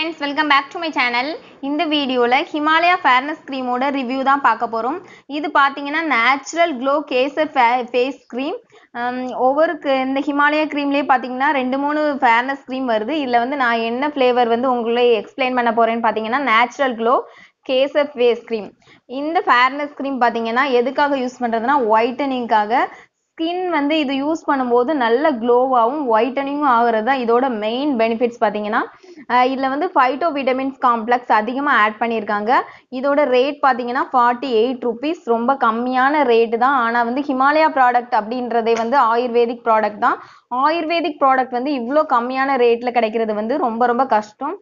friends welcome back to my channel இந்த வீடியோவில் Himalaya fairness க்ரீமோட review தான் பார்க்க போகிறோம் இது பார்த்தீங்கன்னா நேச்சுரல் க்ளோ கேசர் ஃபே ஃபேஸ் க்ரீம் ஒவ்வொரு இந்த ஹிமாலயா க்ரீம்லேயே பார்த்தீங்கன்னா ரெண்டு மூணு ஃபேர்னஸ் க்ரீம் வருது இதில் வந்து நான் என்ன ஃப்ளேவர் வந்து உங்களை எக்ஸ்பிளைன் பண்ண போகிறேன்னு பார்த்தீங்கன்னா natural glow Kesar face cream இந்த ஃபேர்னஸ் க்ரீம் பார்த்தீங்கன்னா எதுக்காக யூஸ் பண்ணுறதுனா ஒயிட்டனிங்காக ஸ்கின் வந்து இது யூஸ் பண்ணும்போது நல்ல க்ளோவாகவும் ஒயிட்டனிங்கும் ஆகிறது தான் இதோட மெயின் பெனிஃபிட்ஸ் பார்த்தீங்கன்னா இதில் வந்து ஃபைட்டோ விட்டமின்ஸ் காம்ப்ளெக்ஸ் அதிகமாக ஆட் பண்ணியிருக்காங்க இதோட ரேட் பார்த்தீங்கன்னா ஃபார்ட்டி எயிட் ருபீஸ் ரொம்ப கம்மியான ரேட்டு தான் ஆனால் வந்து ஹிமாலயா ப்ராடக்ட் அப்படின்றதே வந்து ஆயுர்வேதிக் ப்ராடக்ட் தான் ஆயுர்வேதிக் ப்ராடக்ட் வந்து இவ்வளோ கம்மியான ரேட்டில் கிடைக்கிறது வந்து ரொம்ப ரொம்ப கஷ்டம்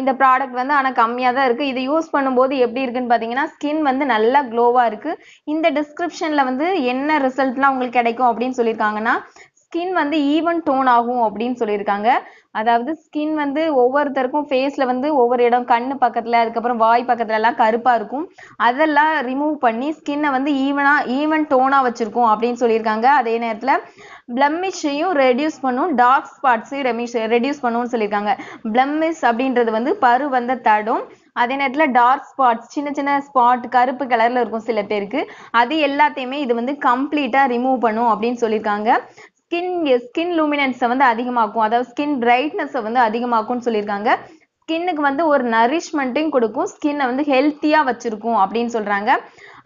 இந்த ப்ராடக்ட் வந்து ஆனால் கம்மியாக தான் இருக்குது இது யூஸ் பண்ணும்போது எப்படி இருக்குன்னு பார்த்தீங்கன்னா ஸ்கின் வந்து நல்லா க்ளோவாக இருக்குது இந்த டிஸ்கிரிப்ஷனில் வந்து என்ன ரிசல்ட்லாம் உங்களுக்கு கிடைக்கும் அப்படின்னு சொல்லியிருக்காங்கன்னா ஸ்கின் வந்து ஈவன் டோன் ஆகும் அப்படின்னு சொல்லியிருக்காங்க அதாவது ஸ்கின் வந்து ஒவ்வொருத்தருக்கும் ஃபேஸ்ல வந்து ஒவ்வொரு இடம் கண் பக்கத்துல அதுக்கப்புறம் வாய் பக்கத்துல எல்லாம் கருப்பாக இருக்கும் அதெல்லாம் ரிமூவ் பண்ணி ஸ்கின்னை வந்து ஈவனா ஈவன் டோனா வச்சிருக்கும் அப்படின்னு சொல்லியிருக்காங்க அதே நேரத்தில் பிளம்மிஷையும் ரெடியூஸ் பண்ணும் டார்க் ஸ்பாட்ஸையும் ரெமிஷ் ரெடியூஸ் பண்ணும்னு சொல்லியிருக்காங்க பிளம்மிஸ் அப்படின்றது வந்து பரு வந்த தடும் அதே நேரத்தில் டார்க் ஸ்பாட்ஸ் சின்ன சின்ன ஸ்பாட் கருப்பு கலரில் இருக்கும் சில பேருக்கு அது எல்லாத்தையுமே இது வந்து கம்ப்ளீட்டாக ரிமூவ் பண்ணும் அப்படின்னு சொல்லியிருக்காங்க ஸ்கின் ஸ்கின் லூமினன்ஸை வந்து அதிகமாக்கும் அதாவது ஸ்கின் பிரைட்னஸை வந்து அதிகமாக்கும்னு சொல்லியிருக்காங்க ஸ்கின்னுக்கு வந்து ஒரு நரிஷ்மெண்ட்டையும் கொடுக்கும் ஸ்கின்னை வந்து ஹெல்த்தியாக வச்சுருக்கும் அப்படின்னு சொல்கிறாங்க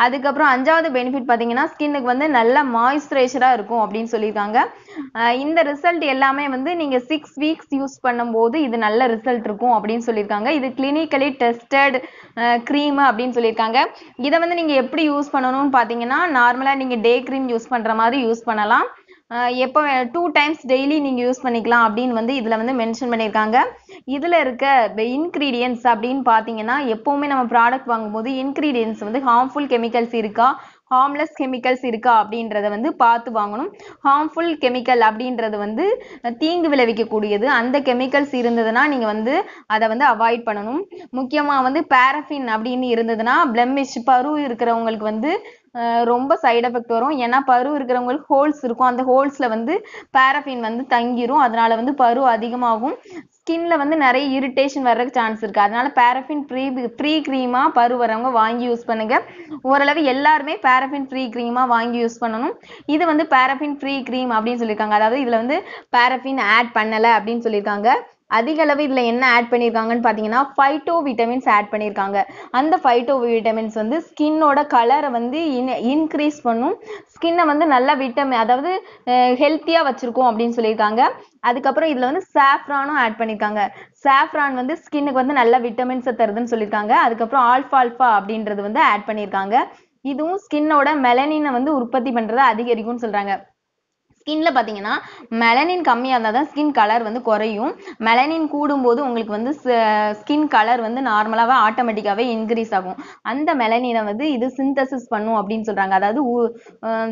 அதுக்கப்புறம் அஞ்சாவது பெனிஃபிட் பார்த்தீங்கன்னா ஸ்கின்னுக்கு வந்து நல்ல மாய்ஸ்சரைசராக இருக்கும் அப்படின்னு சொல்லியிருக்காங்க இந்த ரிசல்ட் எல்லாமே வந்து நீங்கள் சிக்ஸ் வீக்ஸ் யூஸ் பண்ணும்போது இது நல்ல ரிசல்ட் இருக்கும் அப்படின்னு சொல்லியிருக்காங்க இது கிளினிக்கலி டெஸ்டட் க்ரீம் அப்படின்னு சொல்லியிருக்காங்க இதை வந்து நீங்கள் எப்படி யூஸ் பண்ணணும்னு பார்த்தீங்கன்னா நார்மலாக நீங்கள் டே க்ரீம் யூஸ் பண்ணுற மாதிரி யூஸ் பண்ணலாம் எப்போ டூ டைம்ஸ் டெய்லி நீங்கள் யூஸ் பண்ணிக்கலாம் அப்படின்னு வந்து இதில் வந்து மென்ஷன் பண்ணியிருக்காங்க இதில் இருக்க இன்க்ரீடியன்ஸ் அப்படின்னு பார்த்தீங்கன்னா எப்போவுமே நம்ம ப்ராடக்ட் வாங்கும்போது இன்க்ரீடியன்ஸ் வந்து ஹார்ம்ஃபுல் கெமிக்கல்ஸ் இருக்கா ஹார்ம்லெஸ் கெமிக்கல்ஸ் இருக்கா அப்படின்றத வந்து பார்த்து வாங்கணும் ஹார்ம்ஃபுல் கெமிக்கல் அப்படின்றது வந்து தீங்கு விளைவிக்கக்கூடியது அந்த கெமிக்கல்ஸ் இருந்ததுன்னா நீங்கள் வந்து அதை வந்து அவாய்ட் பண்ணணும் முக்கியமாக வந்து பேரஃபின் அப்படின்னு இருந்ததுன்னா பிளம்மிஷ் பரு இருக்கிறவங்களுக்கு வந்து ரொம்ப சைடு எஃபெக்ட் வரும் ஏன்னா பரு இருக்கிறவங்களுக்கு ஹோல்ஸ் இருக்கும் அந்த ஹோல்ஸில் வந்து பேரஃபின் வந்து தங்கிரும் அதனால வந்து பரு அதிகமாகும் ஸ்கின்ல வந்து நிறைய இரிட்டேஷன் வர்றதுக்கு சான்ஸ் இருக்கு அதனால பேரஃபின் ஃப்ரீ ஃப்ரீ க்ரீமா பரு வரவங்க வாங்கி யூஸ் பண்ணுங்க ஓரளவு எல்லாருமே பேரஃபின் ஃப்ரீ க்ரீமா வாங்கி யூஸ் பண்ணணும் இது வந்து பேரஃபின் ஃப்ரீ க்ரீம் அப்படின்னு சொல்லியிருக்காங்க அதாவது இதுல வந்து பேரஃபின் ஆட் பண்ணலை அப்படின்னு சொல்லியிருக்காங்க அதிக அளவு இதில் என்ன ஆட் பண்ணியிருக்காங்கன்னு பார்த்தீங்கன்னா ஃபைட்டோ விட்டமின்ஸ் ஆட் பண்ணியிருக்காங்க அந்த ஃபைட்டோ விட்டமின்ஸ் வந்து ஸ்கின்னோட கலரை வந்து இன் இன்க்ரீஸ் பண்ணும் ஸ்கின்னை வந்து நல்லா விட்டமின் அதாவது ஹெல்த்தியாக வச்சுருக்கோம் அப்படின்னு சொல்லியிருக்காங்க அதுக்கப்புறம் இதில் வந்து சாஃப்ரானும் ஆட் பண்ணியிருக்காங்க சாஃப்ரான் வந்து ஸ்கின்னுக்கு வந்து நல்ல விட்டமின்ஸை தருதுன்னு சொல்லியிருக்காங்க அதுக்கப்புறம் ஆல்ஃபால்ஃபா அப்படின்றது வந்து ஆட் பண்ணியிருக்காங்க இதுவும் ஸ்கின்னோட மெலனினை வந்து உற்பத்தி பண்ணுறதை அதிகரிக்கும்னு சொல்கிறாங்க ஸ்கின்ல பார்த்தீங்கன்னா மெலனின் கம்மியாக இருந்தால் தான் ஸ்கின் கலர் வந்து குறையும் மெலனின் கூடும்போது உங்களுக்கு வந்து ஸ்கின் கலர் வந்து நார்மலாகவே ஆட்டோமேட்டிக்காகவே இன்க்ரீஸ் ஆகும் அந்த மெலனினை வந்து இது சிந்தசிஸ் பண்ணும் அப்படின்னு சொல்கிறாங்க அதாவது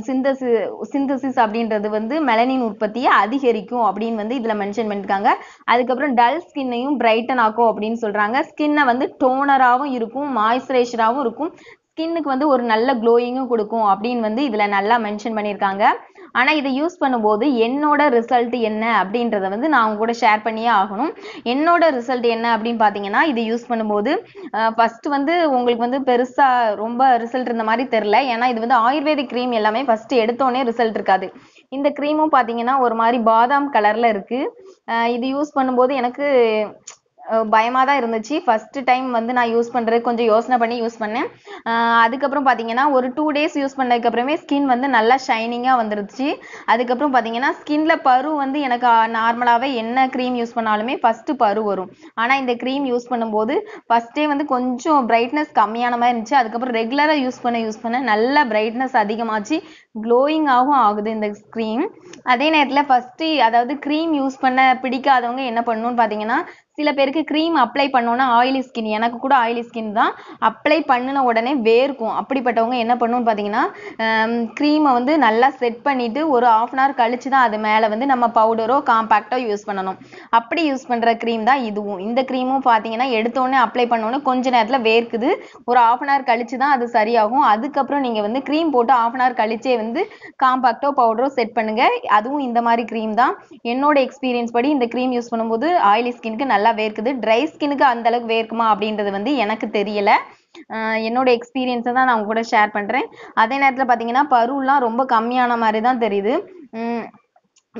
சிந்தசி சிந்தசிஸ் அப்படின்றது வந்து மெலனின் உற்பத்தியை அதிகரிக்கும் அப்படின்னு வந்து இதில் மென்ஷன் பண்ணியிருக்காங்க அதுக்கப்புறம் டல் ஸ்கின்னையும் பிரைட்டன் ஆக்கும் அப்படின்னு சொல்கிறாங்க ஸ்கின்னை வந்து டோனராகவும் இருக்கும் மாய்ஸ்சரைசராகவும் இருக்கும் ஸ்கின்னுக்கு வந்து ஒரு நல்ல க்ளோயிங்கும் கொடுக்கும் அப்படின்னு வந்து இதில் நல்லா மென்ஷன் பண்ணியிருக்காங்க ஆனால் இதை யூஸ் பண்ணும்போது என்னோட ரிசல்ட் என்ன அப்படின்றத வந்து நான் அவங்க கூட ஷேர் பண்ணியே ஆகணும் என்னோட ரிசல்ட் என்ன அப்படின்னு பார்த்தீங்கன்னா இதை யூஸ் பண்ணும்போது ஃபர்ஸ்ட் வந்து உங்களுக்கு வந்து பெருசாக ரொம்ப ரிசல்ட் இருந்த மாதிரி தெரில ஏன்னா இது வந்து ஆயுர்வேதிக் க்ரீம் எல்லாமே ஃபர்ஸ்ட் எடுத்தோடனே ரிசல்ட் இருக்காது இந்த க்ரீமும் பார்த்தீங்கன்னா ஒரு மாதிரி பாதாம் கலரில் இருக்குது இது யூஸ் பண்ணும்போது எனக்கு பயமாக தான் இருந்துச்சு ஃபர்ஸ்ட் டைம் வந்து நான் யூஸ் பண்ணுறது கொஞ்சம் யோசனை பண்ணி யூஸ் பண்ணேன் அதுக்கப்புறம் பார்த்தீங்கன்னா ஒரு டூ டேஸ் யூஸ் பண்ணதுக்கப்புறமே ஸ்கின் வந்து நல்லா ஷைனிங்காக வந்துருச்சு அதுக்கப்புறம் பார்த்தீங்கன்னா ஸ்கின்ல பரு வந்து எனக்கு நார்மலாகவே என்ன க்ரீம் யூஸ் பண்ணாலுமே ஃபர்ஸ்ட் பரு வரும் ஆனால் இந்த க்ரீம் யூஸ் பண்ணும்போது ஃபர்ஸ்டே வந்து கொஞ்சம் பிரைட்னஸ் கம்மியான மாதிரி இருந்துச்சு அதுக்கப்புறம் ரெகுலராக யூஸ் பண்ண யூஸ் பண்ண நல்ல பிரைட்னஸ் அதிகமாச்சு க்ளோயிங்காகவும் ஆகுது இந்த க்ரீம் அதே நேரத்தில் ஃபர்ஸ்ட் அதாவது க்ரீம் யூஸ் பண்ண பிடிக்காதவங்க என்ன பண்ணணும்னு பார்த்தீங்கன்னா சில பேருக்கு சிலருக்கு க்ரீம் அப்ளை பண்ணோன்னா ஆயிலி ஸ்கின் எனக்கு கூட ஆயிலி ஸ்கின் தான் அப்ளை பண்ணின உடனே வேர்க்கும் அப்படிப்பட்டவங்க என்ன பண்ணணும்னு பார்த்தீங்கன்னா க்ரீமை வந்து நல்லா செட் பண்ணிட்டு ஒரு ஆஃப் அன் ஹவர் கழிச்சு தான் அது மேலே வந்து நம்ம பவுடரோ காம்பாக்டோ யூஸ் பண்ணணும் அப்படி யூஸ் பண்ணுற க்ரீம் தான் இதுவும் இந்த க்ரீமும் பார்த்தீங்கன்னா எடுத்தோடனே அப்ளை பண்ணோன்னே கொஞ்ச நேரத்தில் வேர்க்குது ஒரு ஆஃப் அன் ஹவர் கழிச்சு தான் அது சரியாகும் அதுக்கப்புறம் நீங்கள் வந்து க்ரீம் போட்டு ஆஃப் அன் ஹவர் கழிச்சே வந்து காம்பாக்டோ பவுடரோ செட் பண்ணுங்க அதுவும் இந்த மாதிரி க்ரீம் தான் என்னோட எக்ஸ்பீரியன்ஸ் படி இந்த க்ரீம் யூஸ் பண்ணும்போது ஆயிலி ஸ்கின்க்கு நல்லா வேர்க்குது வேர்க்குது ட்ரை ஸ்கின்னுக்கு அந்த அளவுக்கு வேர்க்குமா அப்படின்றது வந்து எனக்கு தெரியல என்னோட எக்ஸ்பீரியன்ஸை தான் நான் உங்க கூட ஷேர் பண்ணுறேன் அதே நேரத்தில் பார்த்தீங்கன்னா பருவெலாம் ரொம்ப கம்மியான மாதிரி தான் தெரியுது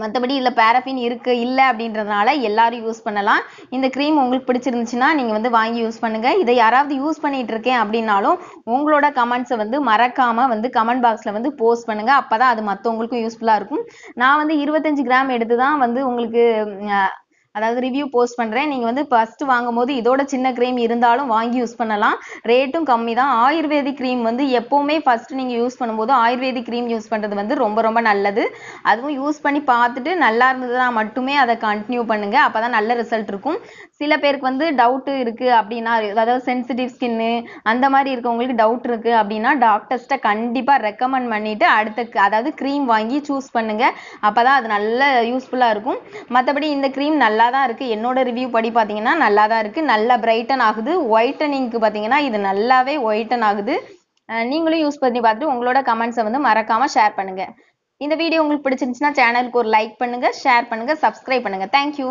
மற்றபடி இதில் பேரஃபின் இருக்குது இல்லை அப்படின்றதுனால எல்லாரும் யூஸ் பண்ணலாம் இந்த க்ரீம் உங்களுக்கு பிடிச்சிருந்துச்சுன்னா நீங்கள் வந்து வாங்கி யூஸ் பண்ணுங்க இதை யாராவது யூஸ் பண்ணிட்டு இருக்கேன் அப்படின்னாலும் உங்களோட கமெண்ட்ஸை வந்து மறக்காமல் வந்து கமெண்ட் பாக்ஸில் வந்து போஸ்ட் பண்ணுங்க அப்போதான் அது மற்றவங்களுக்கும் யூஸ்ஃபுல்லாக இருக்கும் நான் வந்து இருபத்தஞ்சு கிராம் எடுத்து தான் வந்து உங்களுக்கு அதாவது ரிவ்யூ போஸ்ட் பண்ணுறேன் நீங்கள் வந்து ஃபர்ஸ்ட் வாங்கும்போது இதோட சின்ன க்ரீம் இருந்தாலும் வாங்கி யூஸ் பண்ணலாம் ரேட்டும் கம்மி தான் ஆயுர்வேதிக் க்ரீம் வந்து எப்போவுமே ஃபர்ஸ்ட் நீங்கள் யூஸ் பண்ணும்போது ஆயுர்வேதிக் க்ரீம் யூஸ் பண்ணுறது வந்து ரொம்ப ரொம்ப நல்லது அதுவும் யூஸ் பண்ணி பார்த்துட்டு நல்லா இருந்ததுன்னா மட்டுமே அதை கண்டினியூ பண்ணுங்கள் அப்போ தான் நல்ல ரிசல்ட் இருக்கும் சில பேருக்கு வந்து டவுட்டு இருக்குது அப்படின்னா அதாவது சென்சிட்டிவ் ஸ்கின்னு அந்த மாதிரி இருக்கவங்களுக்கு டவுட் இருக்குது அப்படின்னா டாக்டர்ஸ்ட்டை கண்டிப்பாக ரெக்கமெண்ட் பண்ணிவிட்டு அடுத்த அதாவது க்ரீம் வாங்கி சூஸ் பண்ணுங்கள் அப்போ தான் அது நல்ல யூஸ்ஃபுல்லாக இருக்கும் மற்றபடி இந்த க்ரீம் நல்லா நல்லா தான் இருக்குது என்னோட ரிவ்யூ படி பார்த்தீங்கன்னா நல்லா தான் இருக்குது நல்லா பிரைட்டன் ஆகுது ஒயிட்டனிங்க்கு பார்த்தீங்கன்னா இது நல்லாவே ஒயிட்டன் ஆகுது நீங்களும் யூஸ் பண்ணி பார்த்துட்டு உங்களோட கமெண்ட்ஸை வந்து மறக்காமல் ஷேர் பண்ணுங்கள் இந்த வீடியோ உங்களுக்கு பிடிச்சிருந்துச்சுன்னா சேனலுக்கு ஒரு லைக் பண்ணுங்கள் ஷேர் பண்ணுங்கள் சப்ஸ்கிரைப் பண்ணுங்கள் தேங்க்யூ